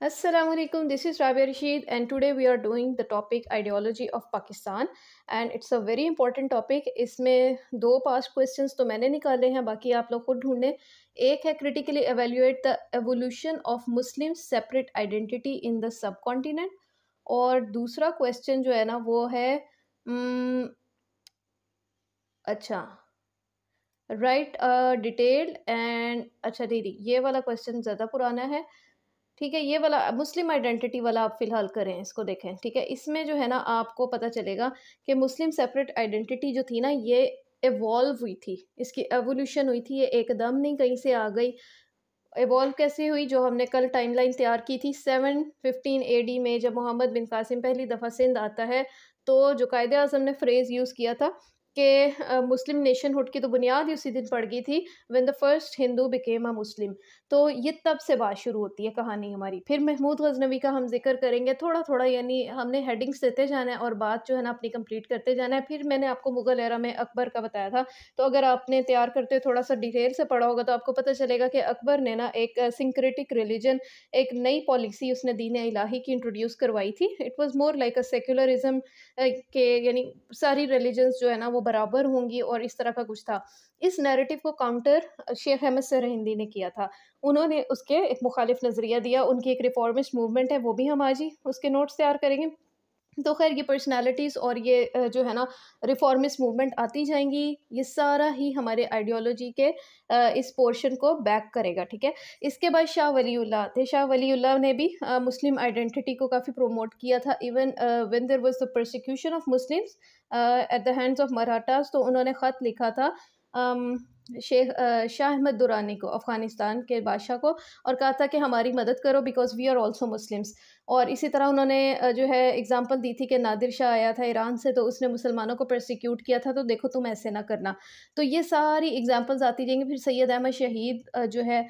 Assalamu alaikum This is Rabia Rashid, and today we are doing the topic ideology of Pakistan, and it's a very important topic. isme do past questions to maine nikale hain baki aap log khud ढूंढने ek hai critically evaluate the evolution of Muslim separate identity in the subcontinent aur dusra question jo hai na wo hai um, acha write a detailed and acha de de ye wala question zyada purana hai ठीक है ये वाला मुस्लिम identity वाला आप फिलहाल करें इसको देखें ठीक है इसमें जो है ना आपको पता चलेगा कि मुस्लिम सेपरेट आइडेंटिटी जो थी ना ये एवॉल्व हुई थी इसकी एवोल्यूशन हुई थी ये एकदम नहीं कहीं से आ गई एवॉल्व कैसे हुई जो हमने कल टाइमलाइन तैयार की थी सेवन फिफ्टीन ए में जब मोहम्मद बिन कासिम पहली दफ़ा सिंध आता है तो जो कायद अजम ने फ्रेज़ यूज़ किया था के मुस्लिम नेशनहुड की तो बुनियाद ही उसी दिन पड़ गई थी when the first Hindu became a Muslim तो ये तब से बात शुरू होती है कहानी हमारी फिर महमूद गजनवी का हम जिक्र करेंगे थोड़ा थोड़ा यानी हमने हेडिंग्स देते जाना है और बात जो है ना अपनी कंप्लीट करते जाना है फिर मैंने आपको मुगल एरा में अकबर का बताया था तो अगर आपने तैयार करते हुए थोड़ा सा डिटेल से पढ़ा होगा तो आपको पता चलेगा कि अकबर ने ना एक सिंक्रेटिक रिलीजन एक नई पॉलिसी उसने दीन इलाही की इंट्रोड्यूस करवाई थी it was more like a secularism के यानी सारी रिलीजन्स जो है ना वो बराबर होंगी और इस तरह का कुछ था इस नैरेटिव को काउंटर शेख अहमद हिंदी ने किया था उन्होंने उसके एक मुखालिफ नज़रिया दिया उनकी एक रिफॉर्मिस्ट मूवमेंट है वो भी हम आज ही उसके नोट्स तैयार करेंगे तो खैर ये पर्सनालिटीज़ और ये जो है ना रिफॉर्मिस्ट मूवमेंट आती जाएंगी ये सारा ही हमारे आइडियोलॉजी के इस पोर्शन को बैक करेगा ठीक है इसके बाद शाह वलीउल्ला थे शाह वलीउल्ला ने भी मुस्लिम आइडेंटिटी को काफ़ी प्रोमोट किया था even when there was the prosecution of Muslims at the hands of Marathas तो उन्होंने ख़त लिखा था um, शेख शाह अहमद दुरानी को अफ़गानिस्तान के बादशाह को और कहा था कि हमारी मदद करो because we are also Muslims और इसी तरह उन्होंने जो है एग्जांपल दी थी कि नादिर शाह आया था ईरान से तो उसने मुसलमानों को प्रोसिक्यूट किया था तो देखो तुम ऐसे ना करना तो ये सारी एग्जांपल्स आती रहेंगी फिर सैयद अहमद शहीद जो है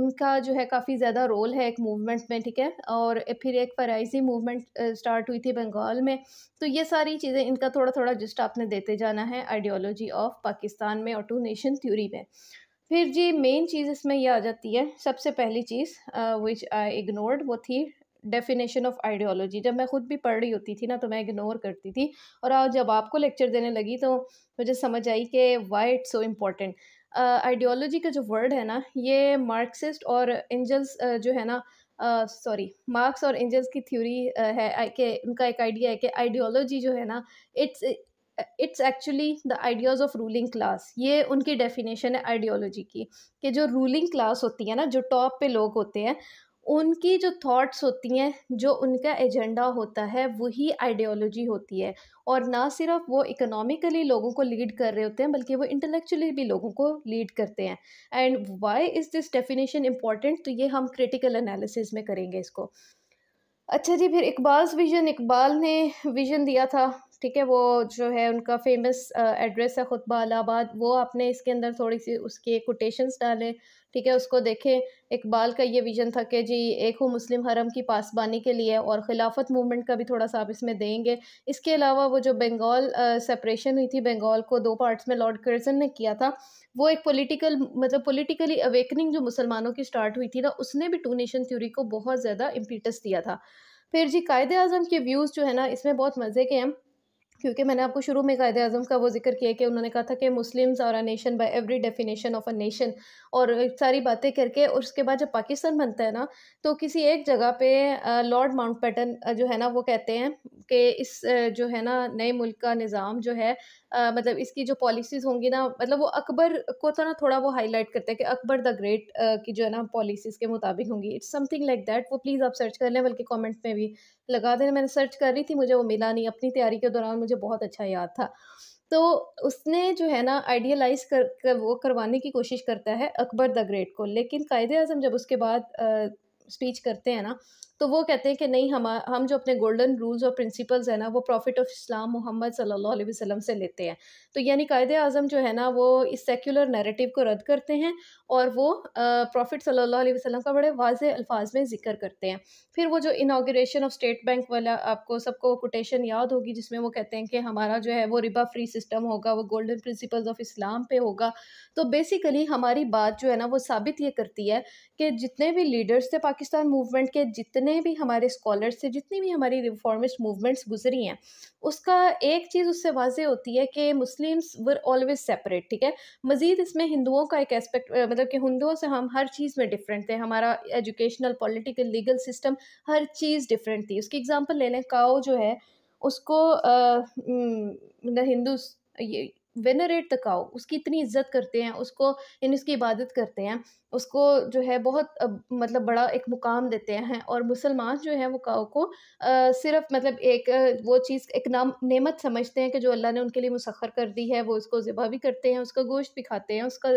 उनका जो है काफ़ी ज़्यादा रोल है एक मूवमेंट में ठीक है और फिर एक फ़राइजी मूवमेंट स्टार्ट हुई थी बंगाल में तो ये सारी चीज़ें इनका थोड़ा थोड़ा जस्ट आपने देते जाना है आइडियोलॉजी ऑफ पाकिस्तान में और टू नेशन रिलेशन थ्योरी में फिर जी मेन चीज़ इसमें यह आ जाती है सबसे पहली चीज़ विच आई इग्नोर्ड वो थी डेफिनेशन ऑफ आइडियोलॉजी जब मैं खुद भी पढ़ रही होती थी ना तो मैं इग्नोर करती थी और आज जब आपको लेक्चर देने लगी तो मुझे समझ आई कि why it's so important ideology का जो वर्ड है ना ये मार्क्सिस्ट और एंजल्स uh, जो है ना सॉरी uh, मार्क्स और एंजल्स की थ्योरी uh, है के उनका एक आइडिया है कि आइडियोलॉजी जो है ना it's it's actually the ideas of ruling class ये उनकी डेफिनेशन है आइडियोलॉजी की कि जो रूलिंग क्लास होती है ना जो टॉप पे लोग होते हैं उनकी जो थॉट्स होती हैं जो उनका एजेंडा होता है वही आइडियोलॉजी होती है और ना सिर्फ वो इकोनॉमिकली लोगों को लीड कर रहे होते हैं बल्कि वो इंटेलेक्चुअली भी लोगों को लीड करते हैं and why is this definition important तो ये हम क्रिटिकल एनालिसिस में करेंगे इसको अच्छा जी फिर इकबाल विजन इकबाल ने विजन दिया था ठीक है वो जो है उनका फेमस एड्रेस है खुतबा अलाहाबाद वो आपने इसके अंदर थोड़ी सी उसकी कोटेशंस डालें ठीक है उसको देखें इकबाल का ये विजन था कि जी एक हो मुस्लिम हरम की पासबानी के लिए और खिलाफत मूवमेंट का भी थोड़ा सा आप इसमें देंगे इसके अलावा वो जो बंगाल सेपरेशन हुई थी बंगाल को दो पार्ट्स में लॉर्ड कर्जन ने किया था वो एक पॉलिटिकल मतलब पॉलिटिकली अवेकनिंग जो मुसलमानों की स्टार्ट हुई थी ना उसने भी टू नेशन थ्योरी को बहुत ज़्यादा इम्पीटस दिया था फिर जी कायद अजम के व्यूज़ जो है ना इसमें बहुत मज़े के हैं क्योंकि मैंने आपको शुरू में कायद अजम का वो जिक्र किया कि उन्होंने कहा था कि मुस्लिम्स और a nation by every definition of a nation और सारी बातें करके और उसके बाद जब पाकिस्तान बनता है ना तो किसी एक जगह पे लॉर्ड माउंट जो है ना वो कहते हैं के इस जो है ना नए मुल्क का निज़ाम जो है आ, मतलब इसकी जो पॉलिसीज़ होंगी ना मतलब वो अकबर को तो ना थोड़ा वो हाईलाइट करते हैं कि अकबर द ग्रेट की जो है ना पॉलिसीज़ के मुताबिक होंगी इट्स समथिंग लाइक दैट वो प्लीज़ आप सर्च कर लें बल्कि कमेंट्स में भी लगा देना मैंने सर्च कर रही थी मुझे वो मिला नहीं अपनी तैयारी के दौरान मुझे बहुत अच्छा याद था तो उसने जो है ना आइडियलाइज कर, कर वो करवाने की कोशिश करता है अकबर द ग्रेट को लेकिन कायद अजम जब उसके बाद आ, स्पीच करते हैं ना तो वो कहते हैं कि नहीं हम हम जो अपने गोल्डन रूल्स और प्रिंसिपल्स हैं ना वो प्रॉफिट ऑफ इस्लाम मोहम्मद सल्लल्लाहु अलैहि वसल्लम से लेते हैं तो यानी कायद अज़म जो है ना वो इस सेक्युलर नैरेटिव को रद्द करते हैं और वो प्रॉफिट सल्लल्लाहु अलैहि वसल्लम का बड़े वाज अल्फाज में जिक्र करते हैं फिर वो जो इनाग्रेशन ऑफ स्टेट बैंक वाला आपको सबको कोटेशन याद होगी जिसमें वो कहते हैं कि हमारा जो है वो रिबा फ्री सिस्टम होगा वो गोल्डन प्रिंसिपल्स ऑफ इस्लाम पे होगा तो बेसिकली हमारी बात जो है ना वो साबित ये करती है कि जितने भी लीडर्स थे पाकिस्तान मूवमेंट के जितने जितने भी हमारे स्कॉलर्स से जितनी भी हमारी रिफॉर्मिस्ट मूवमेंट्स गुजरी हैं उसका एक चीज़ उससे वाजे होती है कि मुस्लिम्स वर ऑलवेज सेपरेट ठीक है मज़ीद इसमें हिंदुओं का एक एस्पेक्ट मतलब कि हिंदुओं से हम हर चीज़ में डिफरेंट थे हमारा एजुकेशनल पॉलिटिकल लीगल सिस्टम हर चीज़ डिफरेंट थी उसकी एग्जांपल ले लें काओ जो है उसको मतलब हिंदू वेनरेट द काउ उसकी इतनी इज्जत करते हैं उसको इन उसकी इबादत करते हैं उसको जो है बहुत मतलब बड़ा एक मुकाम देते हैं और मुसलमान जो है वो काउ को आ, सिर्फ मतलब एक वो चीज़ एक नाम नेमत समझते हैं कि जो अल्लाह ने उनके लिए मुसखर कर दी है वो उसको ज़िबा भी करते हैं उसका गोश्त भी खाते हैं उसका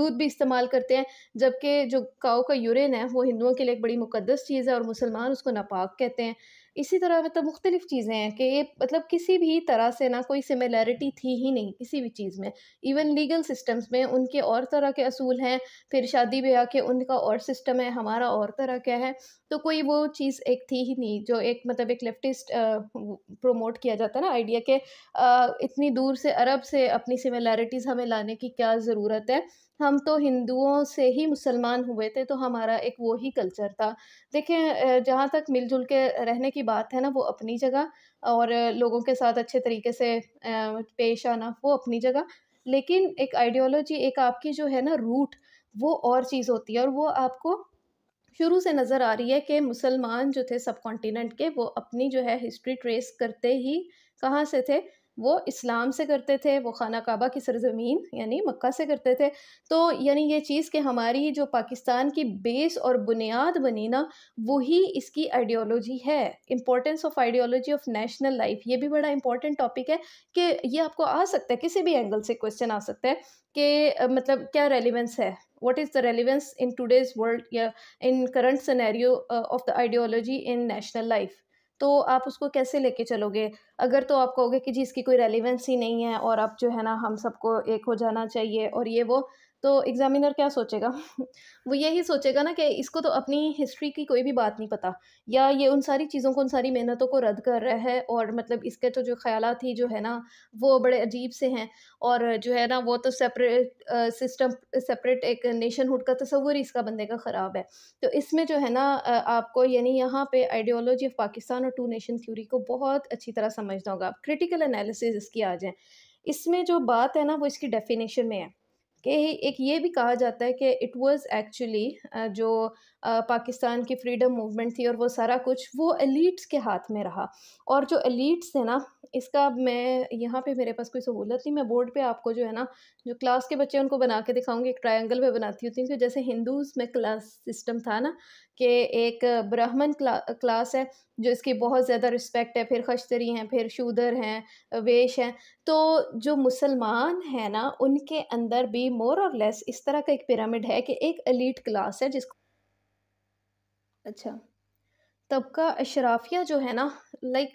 दूध भी इस्तेमाल करते हैं जबकि जो काओ का यूरिन है वो हिंदुओं के लिए एक बड़ी मुकदस चीज़ है और मुसलमान उसको नापाक कहते हैं इसी तरह मतलब मुख्तलिफ़ चीज़ें हैं कि ये मतलब किसी भी तरह से ना कोई सिमिलरिटी थी ही नहीं किसी भी चीज़ में इवन लीगल सिस्टम्स में उनके और तरह के असूल हैं फिर शादी ब्याह के उनका और सिस्टम है हमारा और तरह का है तो कोई वो चीज़ एक थी ही नहीं जो एक मतलब एक लेफ्टिस्ट प्रोमोट किया जाता है ना आइडिया के आ, इतनी दूर से अरब से अपनी सिमिलैरिटीज़ हमें लाने की क्या ज़रूरत है हम तो हिंदुओं से ही मुसलमान हुए थे तो हमारा एक वो ही कल्चर था देखें जहाँ तक मिलजुल के रहने की की बात है ना वो अपनी जगह और लोगों के साथ अच्छे तरीके से पेश आना वो अपनी जगह लेकिन एक आइडियोलॉजी एक आपकी जो है ना रूट वो और चीज़ होती है और वो आपको शुरू से नज़र आ रही है कि मुसलमान जो थे सब कॉन्टिनेंट के वो अपनी जो है हिस्ट्री ट्रेस करते ही कहाँ से थे वो इस्लाम से करते थे वो खाना काबा की सरजमीन यानी मक्का से करते थे तो यानी ये चीज़ कि हमारी जो पाकिस्तान की बेस और बुनियाद बनी ना वही इसकी आइडियोलॉजी है importance of ideology of national life ये भी बड़ा इंपॉर्टेंट टॉपिक है कि ये आपको आ सकता है किसी भी एंगल से क्वेश्चन आ सकता है कि मतलब क्या रेलिवेंस है what is the relevance in today's world या in current scenario of the ideology in national life तो आप उसको कैसे लेके चलोगे अगर तो आप कहोगे कि जी इसकी कोई रेलिवेंस ही नहीं है और अब जो है ना हम सबको एक हो जाना चाहिए और ये वो तो एग्ज़ामिनर क्या सोचेगा वो यही सोचेगा ना कि इसको तो अपनी हिस्ट्री की कोई भी बात नहीं पता या ये उन सारी चीज़ों को उन सारी मेहनतों को रद्द कर रहा है और मतलब इसके तो जो ख्याल ही जो है ना वो बड़े अजीब से हैं और जो है ना वो तो सेपरेट सिस्टम सेपरेट एक नेशनहुड का तस्वूर ही इसका बंदे का ख़राब है तो इसमें जो है ना आपको यानी यहाँ पर आइडियोलॉजी ऑफ पाकिस्तान और टू नेशन थ्योरी को बहुत अच्छी तरह समझना होगा क्रिटिकल एनालिसिस इसकी आ जाए इसमें जो बात है ना वो इसकी डेफिनेशन में है कि एक ये भी कहा जाता है कि इट वाज एक्चुअली जो पाकिस्तान की फ्रीडम मूवमेंट थी और वो सारा कुछ वो एलिट्स के हाथ में रहा और जो एलिट्स थे ना इसका मैं यहाँ पे मेरे पास कोई सहूलत नहीं मैं बोर्ड पे आपको जो है ना जो क्लास के बच्चे उनको बना के दिखाऊंगी एक ट्रायंगल में बनाती होती हूँ जैसे हिंदूज़ में क्लास सिस्टम था ना कि एक ब्राह्मण क्ला, क्लास है जो इसकी बहुत ज़्यादा रिस्पेक्ट है फिर खश्तरी हैं फिर शूदर हैं वेश हैं तो जो मुसलमान हैं ना उनके अंदर भी मोर और लेस इस तरह का एक पिरामिड है कि एक अलीट क्लास है जिसको अच्छा तबका अशराफिया जो है ना like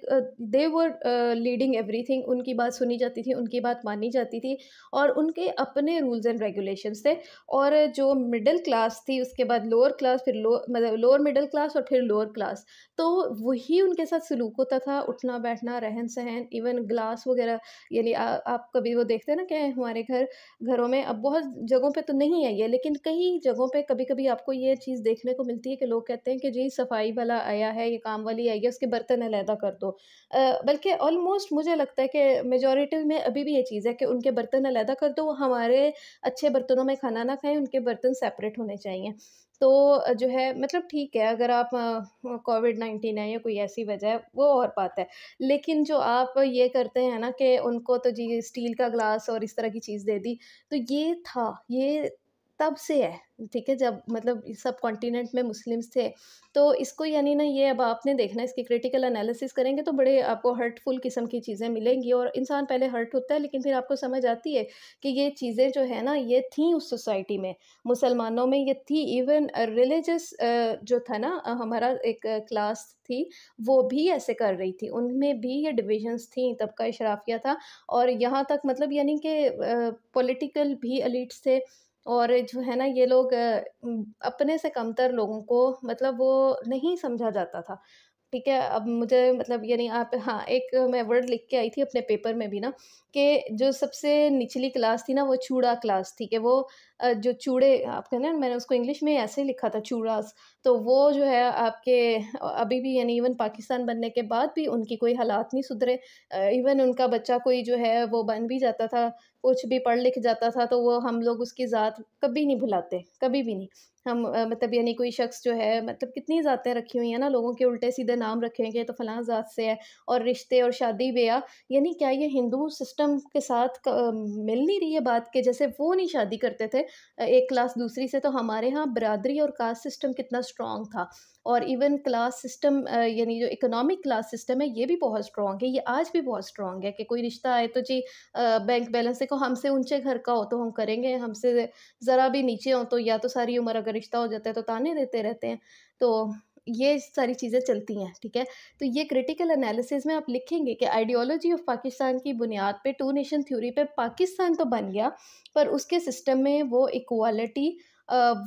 they were leading everything उनकी बात सुनी जाती थी उनकी बात मानी जाती थी और उनके अपने रूल्स एंड रेगुलेशंस थे और जो मिडिल क्लास थी उसके बाद लोअर क्लास फिर लो मतलब लोअर मिडिल क्लास और फिर लोअर क्लास तो वही उनके साथ सलूक होता था उठना बैठना रहन सहन इवन ग्लास वगैरह यानी आप कभी वो देखते हैं ना क्या हमारे घर घरों में अब बहुत जगहों पर तो नहीं है ये लेकिन कई जगहों पर कभी कभी आपको ये चीज़ देखने को मिलती है कि लोग कहते हैं कि जी सफाई वाला आया आया है ये काम वाली आई है उसके बर्तन अलहदा कर दो बल्कि ऑलमोस्ट मुझे लगता है कि मेजोरिटी में अभी भी ये चीज़ है कि उनके बर्तन अलहदा कर दो हमारे अच्छे बर्तनों में खाना ना खाएं उनके बर्तन सेपरेट होने चाहिए तो जो है मतलब ठीक है अगर आप कोविड नाइन्टीन है या कोई ऐसी वजह है वो और बात है लेकिन जो आप ये करते हैं ना कि उनको तो जी स्टील का ग्लास और इस तरह की चीज़ दे दी तो ये था ये तब से है ठीक है जब मतलब सब कॉन्टिनेंट में मुस्लिम्स थे तो इसको यानी ना ये अब आपने देखना इसकी क्रिटिकल एनालिसिस करेंगे तो बड़े आपको हर्टफुल किस्म की चीज़ें मिलेंगी और इंसान पहले हर्ट होता है लेकिन फिर आपको समझ आती है कि ये चीज़ें जो है ना ये थी उस सोसाइटी में मुसलमानों में ये थी इवन रिलीजस जो था ना हमारा एक क्लास थी वो भी ऐसे कर रही थी उनमें भी ये डिविजन्स थी तबका इशराफिया था और यहाँ तक मतलब यानी कि पोलिटिकल भी अलीट्स थे और जो है ना ये लोग अपने से कमतर लोगों को मतलब वो नहीं समझा जाता था ठीक है अब मुझे मतलब यानी आप हाँ एक मैं वर्ड लिख के आई थी अपने पेपर में भी ना कि जो सबसे निचली क्लास थी ना वो चूड़ा क्लास थी कि वो जो चूड़े आपके ना मैंने उसको इंग्लिश में ऐसे लिखा था चूड़ास तो वो जो है आपके अभी भी यानी इवन पाकिस्तान बनने के बाद भी उनकी कोई हालात नहीं सुधरे इवन उनका बच्चा कोई जो है वो बन भी जाता था कुछ भी पढ़ लिख जाता था तो वो हम लोग उसकी ज़ात कभी नहीं भुलाते कभी भी नहीं हम मतलब यानी कोई शख्स जो है मतलब कितनी ज़ातें रखी हुई हैं ना लोगों के उल्टे सीधे नाम रखेंगे तो फलां ज़ात से है और रिश्ते और शादी ब्याह यानी क्या ये हिंदू सिस्टम के साथ मिल नहीं रही है बात कि जैसे वो नहीं शादी करते थे एक क्लास दूसरी से तो हमारे यहाँ बरदरी और कास्ट सिस्टम कितना स्ट्रॉन्ग था और इवन क्लास सिस्टम यानी जो इकोनॉमिक क्लास सिस्टम है ये भी बहुत स्ट्रॉन्ग है ये आज भी बहुत स्ट्रॉन्ग है कि कोई रिश्ता आए तो जी बैंक बैलेंस देखो हमसे ऊंचे घर का हो तो हम करेंगे हमसे ज़रा भी नीचे हो तो या तो सारी उम्र अगर रिश्ता हो जाता है तो ताने देते रहते हैं तो ये सारी चीज़ें चलती हैं ठीक है तो ये क्रिटिकल एनालिसिस में आप लिखेंगे कि आइडियोलॉजी ऑफ पाकिस्तान की बुनियाद पे टू नेशन थ्योरी पे पाकिस्तान तो बन गया पर उसके सिस्टम में वो इक्वालिटी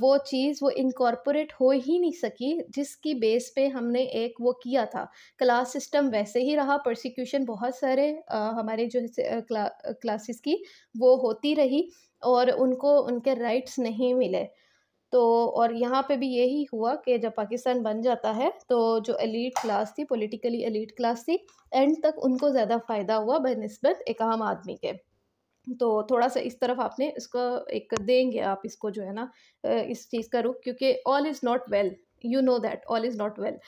वो चीज़ वो इनकॉर्पोरेट हो ही नहीं सकी जिसकी बेस पे हमने एक वो किया था क्लास सिस्टम वैसे ही रहा प्रोसिक्यूशन बहुत सारे आ, हमारे जो क्ला, क्लासेस की वो होती रही और उनको उनके राइट्स नहीं मिले तो और यहाँ पे भी यही हुआ कि जब पाकिस्तान बन जाता है तो जो अलीट क्लास थी पॉलिटिकली अलीट क्लास थी एंड तक उनको ज़्यादा फ़ायदा हुआ बनस्बत एक आम आदमी के तो थोड़ा सा इस तरफ आपने इसको एक देंगे आप इसको जो है ना इस चीज़ का रुख क्योंकि all is not well you know that all is not well